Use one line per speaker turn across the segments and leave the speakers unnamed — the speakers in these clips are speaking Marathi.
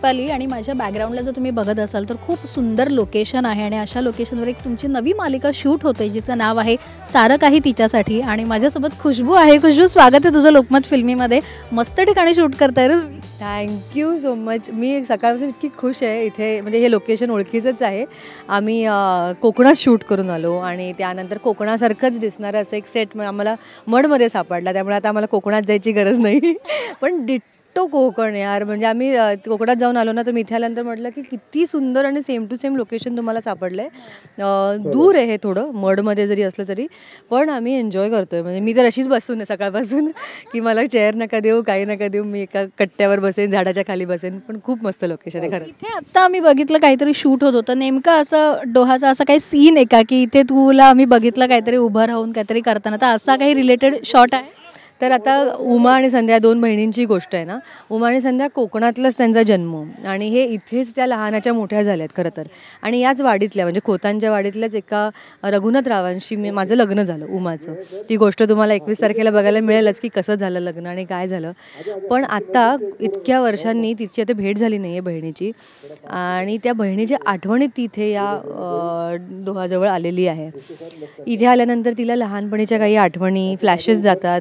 दीपाली आणि माझ्या बॅकग्राऊंडला जर तुम्ही बघत असाल तर खूप सुंदर लोकेशन आहे आणि अशा लोकेशनवर एक तुमची नवी मालिका शूट होते जिचं नाव आहे सारं काही तिच्यासाठी आणि माझ्यासोबत खुशबू आहे खुशबू स्वागत आहे तुझं लोकमत फिल्मीमध्ये मस्त ठिकाणी शूट करताय रे
थँक्यू सो मच मी सकाळपासून इतकी खुश आहे इथे म्हणजे हे लोकेशन ओळखीचंच आहे आम्ही कोकणात शूट करून आलो आणि त्यानंतर कोकणासारखंच दिसणारं असं एक सेट आम्हाला मडमध्ये सापडला त्यामुळे आता आम्हाला कोकणात जायची गरज नाही पण डिट तो कोकण यार म्हणजे आम्ही कोकणात जाऊन आलो ना तर मी आल्यानंतर म्हटलं की किती सुंदर आणि सेम टू सेम लोकेशन तुम्हाला सापडलंय दूर आहे थोडं मडमध्ये जरी असलं तरी पण आम्ही एन्जॉय करतोय म्हणजे मी तर अशीच बसून आहे सकाळपासून की मला चेअर नका देऊ काही नका देऊ मी एका कट्ट्यावर बसेन झाडाच्या खाली बसेन पण खूप मस्त लोकेशन आहे खरं इथे
आत्ता आम्ही बघितलं काहीतरी शूट होत होतं नेमकं असं डोहाचा असा काही सीन आहे का की इथे तुला आम्ही बघितलं काहीतरी उभं राहून काहीतरी करताना तर असा काही रिलेटेड शॉट आहे तर आता उमा आणि संध्या दोन बहिणींची
गोष्ट आहे ना उमा आणि संध्या कोकणातलाच त्यांचा जन्म आणि हे इथेच त्या लहानाच्या मोठ्या झाल्यात खरं तर आणि याच वाडीतल्या म्हणजे खोतांच्या वाडीतल्याच एका रघुनाथ रावांशी मी माझं लग्न झालं उमाचं ती गोष्ट तुम्हाला एकवीस तारखेला बघायला मिळेलच की कसं झालं लग्न आणि काय झालं पण आता इतक्या वर्षांनी तिची आता भेट झाली नाही आहे बहिणीची आणि त्या बहिणीची आठवणी तिथे या डोहाजवळ आलेली आहे इथे आल्यानंतर तिला लहानपणीच्या काही आठवणी फ्लॅशेस जातात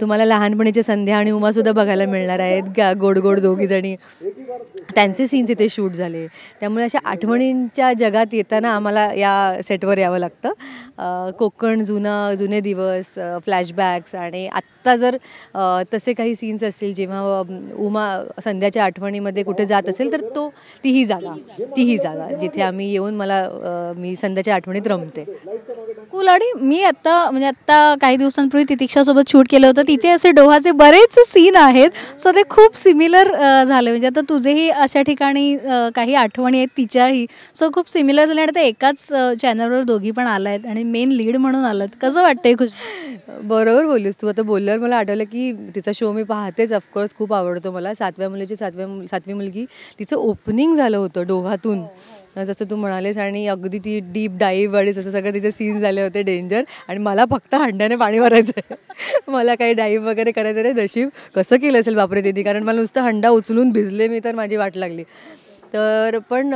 तुम्हाला लहानपणीच्या संध्या आणि उमा सुद्धा बघायला मिळणार आहेत गा गोड गोड दोघीजणी त्यांचे सीन्स इथे शूट झाले त्यामुळे अशा आठवणींच्या जगात येताना आम्हाला या सेटवर यावं लागतं कोकण जुना जुने दिवस फ्लॅशबॅक्स आणि आत्ता जर तसे काही सीन्स असतील जेव्हा उमा संध्याच्या आठवणीमध्ये कुठे जात असेल तर तो तीही जागा तीही जागा जिथे आम्ही येऊन मला मी संध्याच्या आठवणीत रमते
कुल आणि मी आत्ता म्हणजे आत्ता काही दिवसांपूर्वी तितिक्षासोबत शूट केलं होतं तिथे असे डोहाचे बरेच सीन आहेत सो ते खूप सिमिलर झाले म्हणजे आता तुझेही अशा ठिकाणी काही आठवणी आहेत तिच्याही सो खूप सिमिलर झाले आणि ते एकाच चॅनलवर दोघी पण आला आहेत आणि मेन लीड म्हणून आलात कसं वाटतंय खुश बरोबर बोललीस तू आता बोलल्यावर मला आठवलं की तिचा शो मी पाहतेच
ऑफकोर्स खूप आवडतो मला सातव्या मुलीची सातव्या सातवी मुलगी तिचं ओपनिंग झालं होतं डोहातून हो. जसं तू म्हणालेस आणि अगदी ती डीप डाईव्ह आणि जसं सगळं तिचे सीन झाले होते डेंजर आणि मला फक्त हंड्याने पाणी भरायचं आहे मला काही डाईव्ह वगैरे करायचं नाही नशीब कसं केलं असेल बापरे दिदी कारण मला नुसतं हंडा उचलून भिजले मी तर माझी वाट लागली तर पण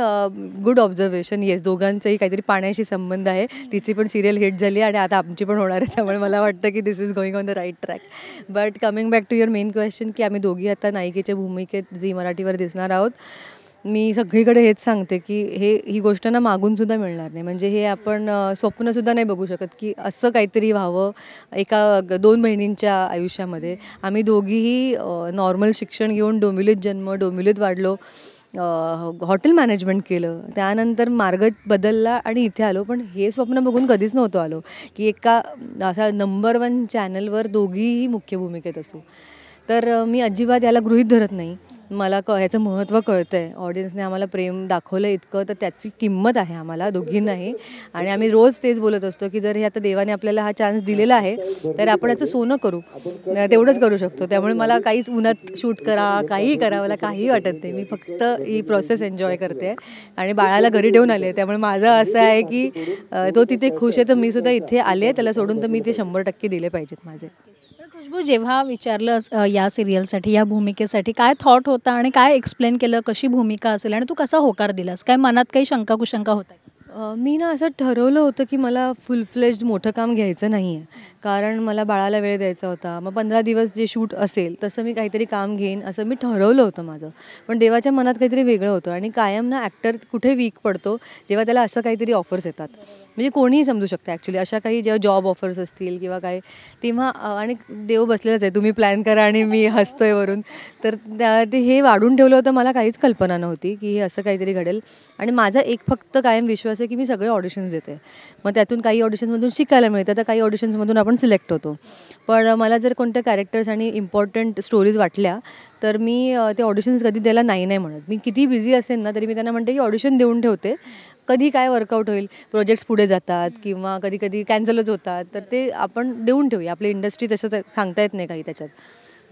गुड ऑब्झर्वेशन येस दोघांचाही काहीतरी पाण्याशी संबंध आहे तिची पण सिरियल हिट झाली आणि आता आमची पण होणार आहे त्यामुळे मला वाटतं की this is going on the right track but coming back to your main question की आम्ही दोघी आता नायिकेच्या भूमिकेत झी मराठीवर दिसणार आहोत मी सगळीकडे हेच सांगते की हे ही गोष्ट ना मागूनसुद्धा मिळणार नाही म्हणजे हे आपण स्वप्नसुद्धा नाही बघू शकत की असं काहीतरी व्हावं एका दोन बहिणींच्या आयुष्यामध्ये आम्ही दोघीही नॉर्मल शिक्षण घेऊन डोंबिलीत जन्म डोंबिलीत वाढलो हॉटेल मॅनेजमेंट केलं त्यानंतर मार्ग बदलला आणि इथे आलो पण हे स्वप्न बघून कधीच नव्हतो आलो की एका असा नंबर वन चॅनलवर दोघीही मुख्य भूमिकेत असू तर मी अजिबात याला गृहीत धरत नाही मला क ह्याचं महत्त्व कळतं आहे ऑडियन्सने आम्हाला प्रेम दाखवलं इतकं तर त्याची किंमत आहे आम्हाला दोघींनाही आणि आम्ही रोज तेच बोलत असतो की जर हे आता देवाने आपल्याला हा चान्स दिलेला आहे तर आपण याचं सोनं करू तेवढंच करू शकतो त्यामुळे मला काहीच उन्हात शूट करा काहीही करा मला काहीही वाटत नाही मी फक्त ही प्रोसेस एन्जॉय करते आणि बाळाला घरी ठेवून आले त्यामुळे माझं असं आहे की तो तिथे खुश आहे तर मी सुद्धा इथे आले त्याला सोडून तर मी ते शंभर टक्के दिले पाहिजेत माझे
खुशबू जेव्हा विचारलं या सिरियलसाठी या भूमिकेसाठी काय थॉट होता आणि काय एक्सप्लेन केलं कशी भूमिका असेल आणि तू कसा होकार दिलास काय मनात काही शंका कुशंका होत्या मी ना असं ठरवलं होतं, की मला फुल फ्लेज्ड मोठं काम
घ्यायचं नाही आहे. कारण मला बाळाला वेळ द्यायचा होता. मग पंधरा दिवस जे शूट असेल, तसं मी काहीतरी काम घेईन, असं मी ठरवलं होतं माझं. पण देवाच्या मनात काहीतरी वेगळं होतं आणि कायम ना ॲक्टर कुठे वीक पडतो, जेव्हा त्याला असं काहीतरी ऑफर्स येतात. म्हणजे कोणीही समजू शकतं ॲक्च्युली अशा काही जेव्हा जॉब ऑफर्स असतील किंवा काय, तेव्हा आणि देव बसलेलाच आहे, तुम्ही प्लॅन करा आणि मी हसतोय वरून. तर त्या ते हे वाढून ठेवलं होतं, मला काहीच कल्पना नव्हती, की हे असं काहीतरी घडेल आणि माझा एक फक्त कायम विश्वास जसं की मी सगळे ऑडिशन्स देते मग त्यातून काही ऑडिशन्समधून शिकायला मिळतं तर काही ऑडिशन्समधून आपण सिलेक्ट होतो पण मला जर कोणत्या कॅरेक्टर्स आणि इम्पॉर्टंट स्टोरीज वाटल्या तर मी ते ऑडिशन्स कधी द्यायला नाही नाही म्हणत मी किती बिझी असेल ना तरी मी त्यांना म्हणते की ऑडिशन देऊन ठेवते कधी काय वर्कआउट होईल प्रोजेक्ट्स पुढे जातात किंवा कधी कधी कॅन्सलच होतात तर ते आपण देऊन ठेवूया आपली इंडस्ट्री तसं सांगता येत नाही काही त्याच्यात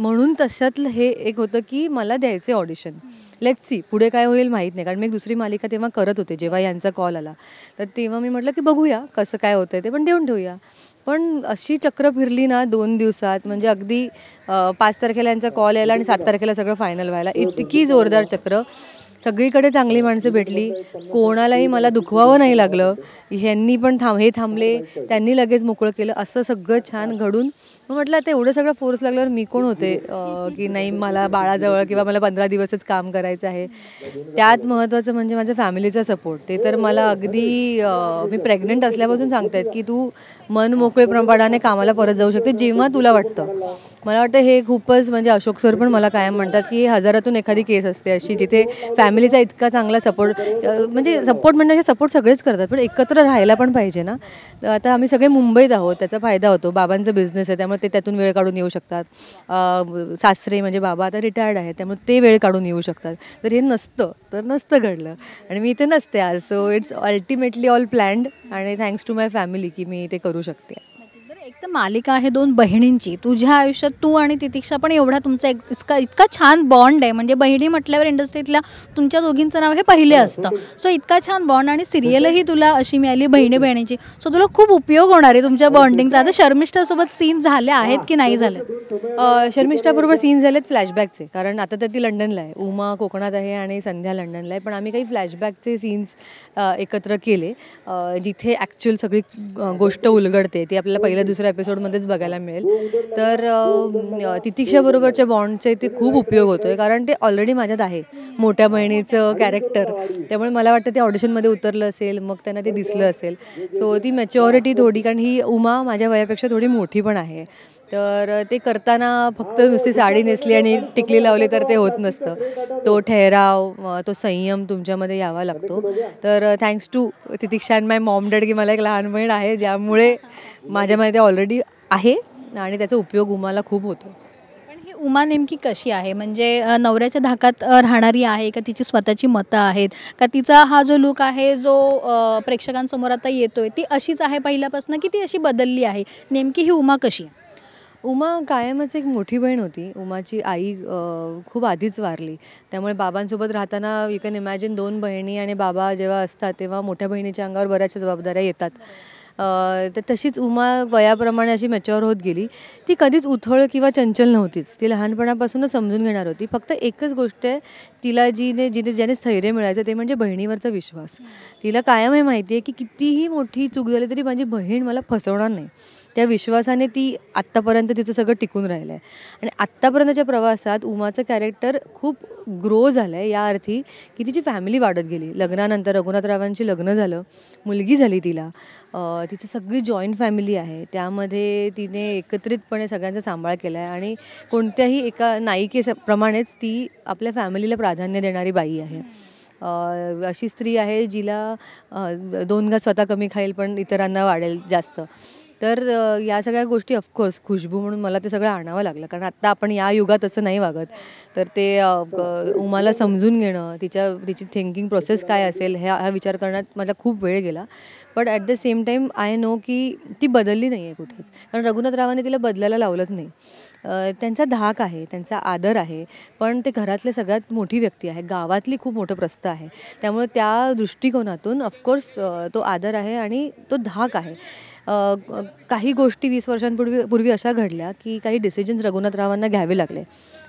म्हणून तशातलं हे एक होतं की मला द्यायचे ऑडिशन लेट्स सी पुढे काय होईल माहीत नाही कारण मी एक दुसरी मालिका तेव्हा करत होते जेव्हा यांचा कॉल आला तर तेव्हा मी म्हटलं की बघूया कसं काय होतं ते पण देऊन ठेवूया पण अशी चक्र फिरली ना दोन दिवसात म्हणजे अगदी पाच तारखेला यांचा कॉल यायला आणि सात तारखेला सगळं फायनल व्हायला इतकी जोरदार चक्र सगळीकडे चांगली माणसं भेटली कोणालाही मला दुखवावं नाही लागलं ह्यांनी पण थांब हे थांबले त्यांनी लगेच मोकळं केलं असं सगळं छान घडून म्हटलं आता एवढं सगळं फोर्स लागल्यावर मी कोण होते की नाही मला बाळाजवळ किंवा मला पंधरा दिवसच काम करायचं आहे त्यात महत्त्वाचं म्हणजे माझ्या फॅमिलीचा सपोर्ट ते तर मला अगदी मी प्रेग्नंट असल्यापासून सांगतायत की तू मन मोकळे प्रमाणाने कामाला परत जाऊ शकते जेव्हा तुला वाटतं मला वाटतं हे खूपच म्हणजे अशोक सर पण मला कायम म्हणतात की हजारातून एखादी केस असते अशी जिथे फॅमिलीचा इतका चांगला सपोर्ट म्हणजे सपोर्ट म्हणण्याचे सपोर्ट सगळेच करतात पण एकत्र राहायला पण पाहिजे ना तर आता आम्ही सगळे मुंबईत आहोत त्याचा फायदा होतो बाबांचा बिझनेस आहे त्यामुळे ते त्यातून वेळ काढून येऊ शकतात सासरे म्हणजे बाबा आता रिटायर्ड आहेत त्यामुळे ते वेळ काढून येऊ शकतात तर हे नसतं तर नसतं घडलं आणि मी इथे नसते आज so it's ultimately all planned आणि थँक्स टू माय फॅमिली की मी ते करू शकते
मालिका आहे दोन बहिणींची तुझ्या आयुष्यात तू आणि तितिक्षा पण एवढा तुमचा एक इतका इतका छान बॉन्ड आहे म्हणजे बहिणी म्हटल्यावर इंडस्ट्रीतल्या तुमच्या दोघींचं नाव हे पहिले असतं सो इतका छान बॉन्ड आणि सिरियलही तुला अशी मिळाली बहिणी बहिणीची सो तुला खूप उपयोग होणार आहे तुमच्या बॉन्डिंगचा आता शर्मिष्ठासोबत सीन झाले आहेत की नाही झाले शर्मिष्ठाबरोबर सीन झालेत
फ्लॅशबॅकचे कारण आता तर ती लंडनला आहे उमा कोकणात आहे आणि संध्या लंडनला आहे पण आम्ही काही फ्लॅशबॅकचे सीन्स एकत्र केले जिथे ॲक्च्युअल सगळी गोष्ट उलगडते ती आपल्याला पहिल्या दुसऱ्या एपिसोडमध्येच बघायला मिळेल तर तितिक्षाबरोबरच्या बॉन्डचे ते खूप उपयोग होतोय कारण ते ऑलरेडी माझ्यात आहे मोठ्या बहिणीचं कॅरेक्टर त्यामुळे मला वाटतं ते ऑडिशनमध्ये उतरलं असेल मग त्यांना ते दिसलं असेल सो ती मॅच्युरिटी थोडी कारण ही उमा माझ्या वयापेक्षा थोडी मोठी पण आहे तर ते करताना फक्त नुसती साडी नेसली आणि टिकली लावली तर ते होत नसतं तो ठेराव तो संयम तुमच्यामध्ये यावा लागतो तर thanks to Titiksha and my mom dad की मला एक लहान बहीण आहे ज्यामुळे माझ्यामध्ये ते ऑलरेडी आहे आणि त्याचा उपयोग उमाला खूप होतो
उमा नेमकी कशी आहे म्हणजे नवऱ्याच्या धाकात राहणारी आहे का तिची स्वतःची मतं आहेत का तिचा हा जो लुक आहे जो प्रेक्षकांसमोर आता येतोय ती अशीच आहे पहिल्यापासून की ती अशी बदलली आहे नेमकी ही उमा कशी आहे
उमा कायमच एक मोठी बहीण होती उमाची आई खूप आधीच वारली त्यामुळे बाबांसोबत राहताना यू कॅन इमॅजिन दोन बहिणी आणि बाबा जेव्हा असतात तेव्हा मोठ्या बहिणीच्या अंगावर बऱ्याचशा जबाबदाऱ्या येतात तर तशीच उमा वयाप्रमाणे अशी मॅच्युअर होत गेली ती कधीच उथळ किंवा चंचल नव्हतीच ती लहानपणापासूनच समजून घेणार होती फक्त एकच गोष्ट आहे तिला जीने जिने ज्याने स्थैर्य मिळायचं ते म्हणजे बहिणीवरचा विश्वास तिला कायम हे माहिती आहे की कितीही मोठी चूक झाली तरी माझी बहीण मला फसवणार नाही त्या विश्वासाने ती आत्तापर्यंत तिचं सगळं टिकून राहिलं आहे आणि आत्तापर्यंतच्या प्रवासात उमाचं कॅरेक्टर खूप ग्रो झालं आहे या अर्थी की तिची फॅमिली वाढत गेली लग्नानंतर रघुनाथरावांची लग्न झालं मुलगी झाली तिला तिची सगळी जॉईंट फॅमिली आहे त्यामध्ये तिने एकत्रितपणे सगळ्यांचा सांभाळ केला आहे आणि कोणत्याही एका नायिकेप्रमाणेच ती आपल्या फॅमिलीला प्राधान्य देणारी बाई आहे अशी स्त्री आहे जिला दोन घास स्वतः कमी खाईल पण इतरांना वाढेल जास्त तर या सगळ्या गोष्टी ऑफकोर्स खुशबू म्हणून मला ते सगळं आणावं लागलं कारण आत्ता आपण या युगात असं नाही वागत तर ते उमाला समजून घेणं तिच्या तिची थिंकिंग प्रोसेस काय असेल ह्या हा विचार करण्यात मला खूप वेळ गेला but at the same time I know की ती बदलली नाही आहे कुठेच कारण रघुनाथरावाने तिला बदलायला लावलंच नाही त्यांचा धाक आहे त्यांचा आदर आहे पण ते घरातले सगळ्यात मोठी व्यक्ती आहे गावातली खूप मोठं प्रस्थ आहे त्यामुळे त्या दृष्टिकोनातून ऑफकोर्स तो आदर आहे आणि तो धाक आहे काही गोष्टी वीस वर्षांपूर्वी पूर्वी अशा घडल्या की काही डिसिजन्स रघुनाथरावांना घ्यावे लागले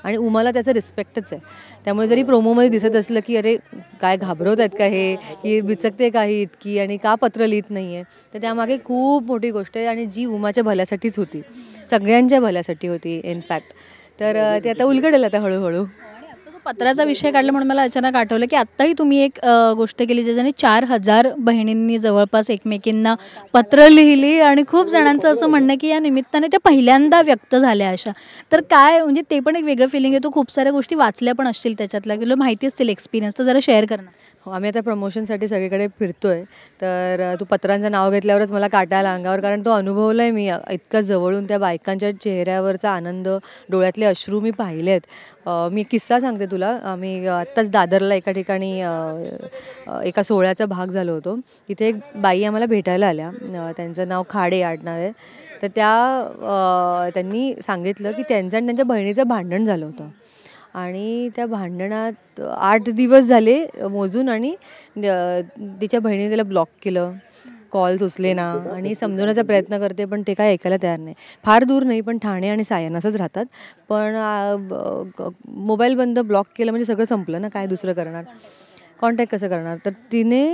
आणि उमाला त्याचं रिस्पेक्टच आहे त्यामुळे जरी प्रोमोमध्ये हो. दिसत असलं की अरे काय घाबरवत आहेत का हे की बिचकते काही इतकी आणि का पत्र लिहित नाही आहे तर त्यामागे खूप मोठी गोष्ट आहे आणि जी उमाच्या भल्यासाठीच होती सगळ्यांच्या भल्यासाठी होती इनफॅक्ट तर हो, हो, ते आता उलगडेल आता
हळूहळू पत्राचा विषय काढला म्हणून मला अचानक आठवलं की आत्ताही तुम्ही एक गोष्ट केली ज्याने चार हजार बहिणींनी जवळपास एकमेकींना पत्र लिहिली आणि खूप जणांचं असं म्हणणं की या निमित्ताने त्या पहिल्यांदा व्यक्त झाल्या अशा तर काय म्हणजे ते पण एक वेगळं फिलिंग आहे तू खूप साऱ्या गोष्टी वाचल्या पण असतील त्याच्यातल्या तुला माहिती असतील एक्सपिरियन्स तर जरा शेअर कर हो आम्ही आता प्रमोशनसाठी
सगळीकडे फिरतोय तर तू पत्रांचं नाव घेतल्यावरच मला काटायला अंगावर कारण तो अनुभवला आहे मी इतकं जवळून त्या बायकांच्या चेहऱ्यावरचा आनंद डोळ्यातले अश्रू मी पाहिले आहेत मी किस्सा सांगते तू तुला आम्ही आत्ताच दादरला एका ठिकाणी एका सोहळ्याचा भाग झालो होतो तिथे एक बाई आम्हाला भेटायला आल्या त्यांचं नाव खाडे आडनाव आहे तर त्या त्यांनी सांगितलं की त्यांचं आणि त्यांच्या बहिणीचं भांडण झालं होतं आणि त्या भांडणात आठ दिवस झाले मोजून आणि तिच्या बहिणीने त्याला ब्लॉक केलं कॉल्स सुचले ना आणि समजवण्याचा प्रयत्न करते पण ते काय ऐकायला तयार नाही फार दूर नाही पण ठाणे आणि सायन असंच राहतात पण मोबाईल बंद ब्लॉक केलं म्हणजे सगळं संपलं ना काय दुसरं करणार कॉन्टॅक्ट कसं करणार तर तिने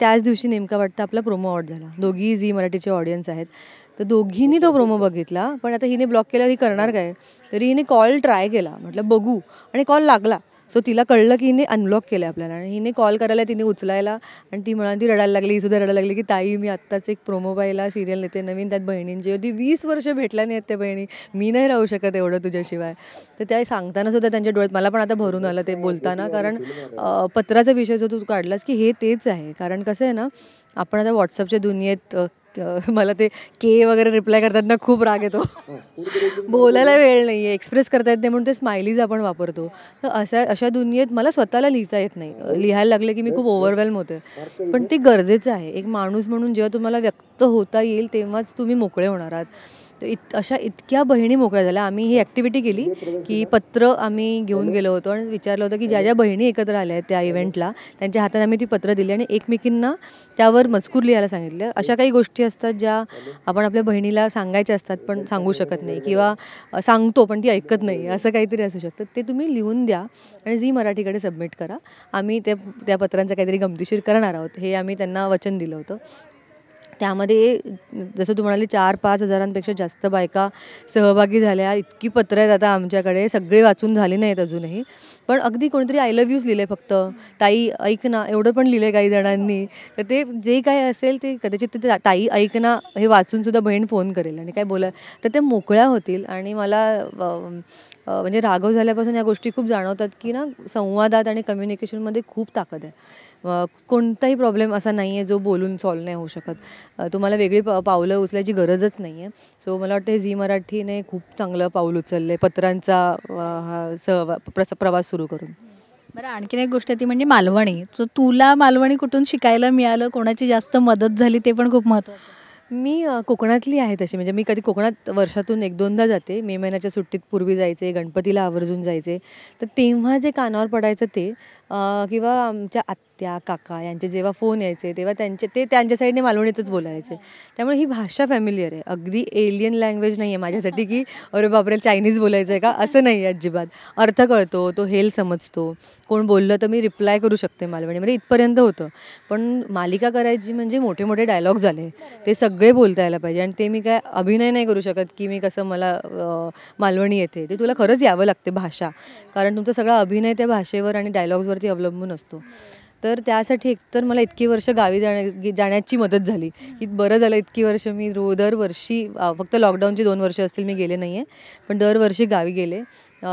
त्याच दिवशी नेमका वाटतं आपला प्रोमो ऑड झाला दोघी जी मराठीचे ऑडियन्स आहेत तर दोघींनी तो प्रोमो बघितला पण आता हिने ब्लॉक केल्यावर ही करणार काय तरी हिने कॉल ट्राय केला म्हटलं बघू आणि कॉल लागला सो तिला कळलं की हिने अनब्लॉक केलं आपल्याला आणि हिने कॉल करायला तिने उचलायला आणि ती म्हणाली ती रडायला लागली सुद्धा रडायला लागली की ताई मी आत्ताच एक प्रोमो पाहिला सिरियल नेते नवीन त्यात बहिणींची होती वीस वर्ष भेटल्या नाही आहेत त्या बहिणी मी नाही राहू शकत एवढं तुझ्याशिवाय तर त्या सांगताना सुद्धा त्यांच्या डोळ्यात मला पण आता भरून आलं ते बोलताना कारण पत्राचा विषय जो तू काढलास की हे तेच आहे कारण कसं आहे ना आपण आता व्हॉट्सअपच्या दुनियेत मला ते के वगैरे रिप्लाय करतात ना खूप राग येतो बोलायला वेळ नाही आहे एक्सप्रेस करता येत नाही म्हणून ते स्माइलीज आपण वापरतो तर अशा अशा दुनियेत मला स्वतःला लिहिता येत नाही लिहायला लागले की मी खूप ओव्हरवेल्म होते पण ते गरजेचं आहे एक माणूस म्हणून जेव्हा तुम्हाला व्यक्त होता येईल तेव्हाच तुम्ही मोकळे होणार आहात तर इत अशा इतक्या बहिणी मोकळ्या झाल्या आम्ही ही ॲक्टिव्हिटी केली की पत्र आम्ही घेऊन गेलो होतो आणि विचारलं होतं की ज्या ज्या बहिणी एकत्र आल्या आहेत त्या इव्हेंटला त्यांच्या हातात आम्ही ती पत्र दिली आणि एकमेकींना त्यावर मजकूर लिहायला सांगितलं अशा काही गोष्टी असतात ज्या आपण आपल्या बहिणीला सांगायच्या असतात पण सांगू शकत नाही किंवा सांगतो पण ती ऐकत नाही असं काहीतरी असू शकतं ते तुम्ही लिहून द्या आणि जी मराठीकडे सबमिट करा आम्ही त्या त्या पत्रांचा काहीतरी गमतीशीर करणार आहोत हे आम्ही त्यांना वचन दिलं होतं त्यामध्ये जसं तू म्हणाली चार पाच हजारांपेक्षा जास्त बायका सहभागी झाल्या इतकी पत्रं आहेत आता आमच्याकडे सगळे वाचून झाले नाहीत अजूनही पण अगदी कोणीतरी आय लव्ह यूज लिहिले फक्त ताई ऐक ना एवढं पण लिहिलं काही जणांनी तर ते जे काय असेल ते कदाचित ते ताई ऐक ना हे वाचूनसुद्धा बहीण फोन करेल आणि काय बोला तर ते मोकळ्या होतील आणि मला म्हणजे राघव झाल्यापासून या गोष्टी खूप जाणवतात की ना संवादात आणि कम्युनिकेशनमध्ये खूप ताकद आहे कोणताही प्रॉब्लेम असा नाही आहे जो बोलून सॉल्व नाही होऊ शकत तुम्हाला वेगळी पा पावलं उचलायची गरजच नाही आहे सो मला वाटतं झी मराठीने खूप चांगलं पाऊल उचललं आहे पत्रांचा हा सहवा प्रवास सुरू करून
बरं आणखीन एक गोष्ट ती म्हणजे मालवणी सो तुला मालवणी कुठून शिकायला मिळालं कोणाची जास्त मदत झाली ते पण खूप महत्त्वाचं मी कोकणातली आहे तशी
म्हणजे मी कधी कोकणात वर्षातून एक दोनदा जाते मे महिन्याच्या सुट्टीत पूर्वी जायचे गणपतीला आवर्जून जायचे तर तेव्हा जे कानावर पडायचं ते किंवा आमच्या आत त्या काका यांचे जेव्हा फोन यायचे तेव्हा त्यांचे ते त्यांच्या साईडने मालवणीतच बोलायचे त्यामुळे ही भाषा फॅमिलियर आहे अगदी एलियन लँग्वेज नाही आहे माझ्यासाठी की अरे बापरे चायनीज बोलायचं आहे का असं नाही आहे अजिबात अर्थ कळतो तो हेल समजतो कोण बोललं तर मी रिप्लाय करू शकते मालवणीमध्ये इथपर्यंत होतं पण मालिका करायची म्हणजे मोठे मोठे डायलॉग झाले ते सगळे बोलता यायला पाहिजे आणि ते मी काय अभिनय नाही करू शकत की मी कसं मला मालवणी येते ते तुला खरंच यावं लागते भाषा कारण तुमचा सगळा अभिनय त्या भाषेवर आणि डायलॉग्सवरती अवलंबून असतो तर त्यासाठी एकतर मला इतकी वर्ष गावी जाण्या जाण्याची मदत झाली की बरं झालं इतकी वर्ष मी रो दरवर्षी फक्त लॉकडाऊनची दोन वर्ष असतील मी गेले नाही आहे पण दरवर्षी गावी गेले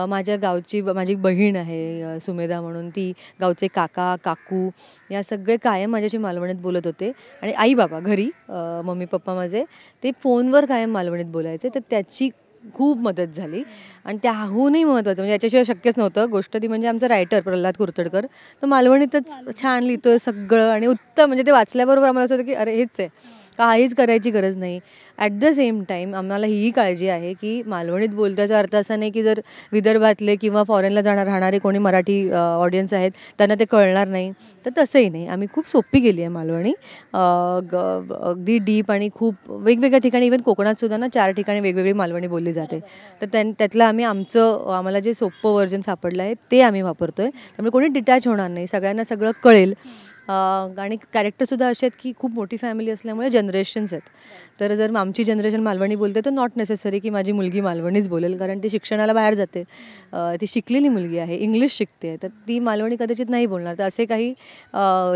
माझ्या गावची माझी बहीण आहे सुमेधा म्हणून ती गावचे काका काकू या सगळे कायम माझ्याशी मालवणीत बोलत होते आणि आई बाबा घरी मम्मी पप्पा माझे ते फोनवर कायम मालवणीत बोलायचे तर त्याची खूप मदत झाली आणि त्याहूनही महत्त्वाचं म्हणजे याच्याशिवाय शक्यच नव्हतं गोष्ट ती म्हणजे आमचा रायटर प्रल्हाद कुर्तडकर तो मालवणीतच छान लिहितो सगळं आणि उत्तम म्हणजे ते वाचल्याबरोबर आम्हाला असं होतं की अरे हेच आहे काहीच करायची गरज नाही ॲट द सेम टाईम आम्हाला हीही काळजी आहे की मालवणीत बोलताचा अर्थ असा नाही की जर विदर्भातले किंवा फॉरेनला जाणार राहणारे कोणी मराठी ऑडियन्स आहेत त्यांना ते कळणार नाही तर तसंही नाही आम्ही खूप सोपी केली आहे मालवणी अगदी डीप आणि खूप वेगवेगळ्या ठिकाणी इवन कोकणातसुद्धा ना चार ठिकाणी वेगवेगळी मालवणी बोलली जाते तर त्यातलं आम्ही आमचं आम्हाला जे सोपं व्हर्जन सापडलं आहे ते आम्ही वापरतो आहे त्यामुळे कोणी डिटॅच होणार नाही सगळ्यांना सगळं कळेल आणि कॅरेक्टरसुद्धा असे आहेत की खूप मोठी फॅमिली असल्यामुळे जनरेशन्स आहेत तर जर आमची जनरेशन मालवणी बोलते तर नॉट नेसेसरी की माझी मुलगी मालवणीच बोलेल कारण ती शिक्षणाला बाहेर जाते ती शिकलेली मुलगी आहे इंग्लिश शिकते तर ती मालवणी कदाचित नाही बोलणार तर असे काही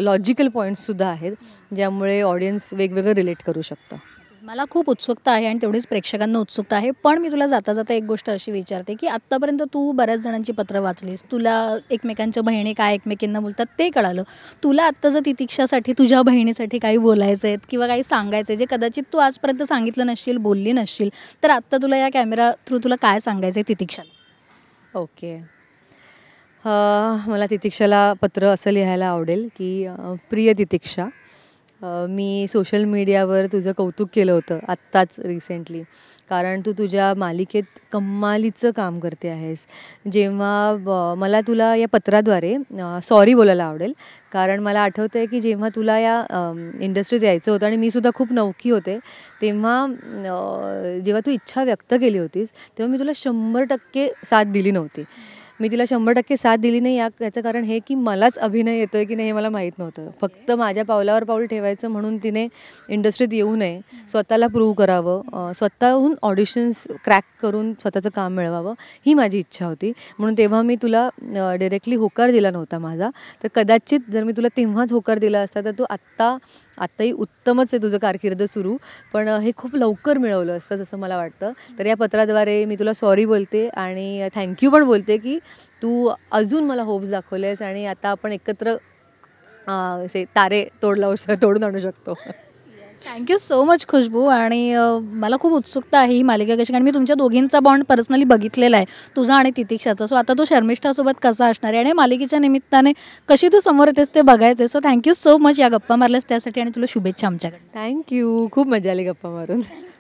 लॉजिकल पॉईंट्ससुद्धा आहेत ज्यामुळे ऑडियन्स वेगवेगळं रिलेट करू शकतं
मला खूप उत्सुकता आहे आणि तेवढीच प्रेक्षकांना उत्सुकता आहे पण मी तुला जाता जाता एक गोष्ट अशी विचारते की आत्तापर्यंत तू बऱ्याच जणांची पत्र वाचलीस तुला एकमेकांच्या बहिणी काय एकमेकींना बोलतात ते कळालं तुला आत्ता जर तितिक्षासाठी तुझ्या बहिणीसाठी काही बोलायचं आहेत किंवा काही सांगायचं आहे जे कदाचित तू आजपर्यंत सांगितलं नसशील बोलली नसशील तर आत्ता तुला या कॅमेरा थ्रू तुला काय सांगायचं आहे तितिक्षाला ओके मला तितिक्षाला पत्र असं लिहायला आवडेल की प्रिय
तितिक्षा मी सोशल मीडियावर तुझं कौतुक केलं होतं आत्ताच रिसेंटली कारण तू तुझ्या मालिकेत कमालीचं काम करते आहेस जेव्हा मला तुला या पत्राद्वारे सॉरी बोलायला आवडेल कारण मला आठवतं आहे की जेव्हा तुला या इंडस्ट्रीत यायचं होतं आणि मीसुद्धा खूप नौकी होते तेव्हा जेव्हा तू इच्छा व्यक्त केली होतीस तेव्हा मी तुला शंभर टक्के साथ दिली नव्हती मी तिला शंभर टक्के साथ दिली नाही या याचं कारण हे की मलाच अभिनय येतो आहे की नाही हे मला माहीत नव्हतं फक्त माझ्या पावलावर पाऊल ठेवायचं म्हणून तिने इंडस्ट्रीत येऊ नये स्वतःला प्रूव्ह करावं स्वतःहून ऑडिशन्स क्रॅक करून स्वतःचं काम मिळवावं ही माझी इच्छा होती म्हणून तेव्हा मी तुला डिरेक्टली होकार दिला नव्हता माझा तर कदाचित जर मी तुला तेव्हाच होकार दिला असता तर तू आत्ता आत्ताही उत्तमच आहे तुझं कारकीर्द सुरू पण हे खूप लवकर मिळवलं असतं जसं मला वाटतं तर या पत्राद्वारे मी तुला सॉरी बोलते आणि थँक्यू पण बोलते की तू अजून मला होप्स दाखवलेस आणि आता आपण एकत्र असे तारे तोड लावू तोडून आणू शकतो
थँक्यू सो मच खुशबू आणि मला खूप उत्सुकता आहे ही मालिका कशी कारण मी तुमच्या दोघींचा बॉन्ड पर्सनली बघितलेला आहे तुझा आणि तितिक्षाचा सो आता तो शर्मिष्ठासोबत कसा असणार आहे आणि मालिकेच्या निमित्ताने कशी तू समोर येतेस ते बघायचं सो थँक्यू सो मच या गप्पा मारल्यास त्यासाठी आणि तुला शुभेच्छा आमच्याकडे थँक्यू खूप मजा आली गप्पा मारून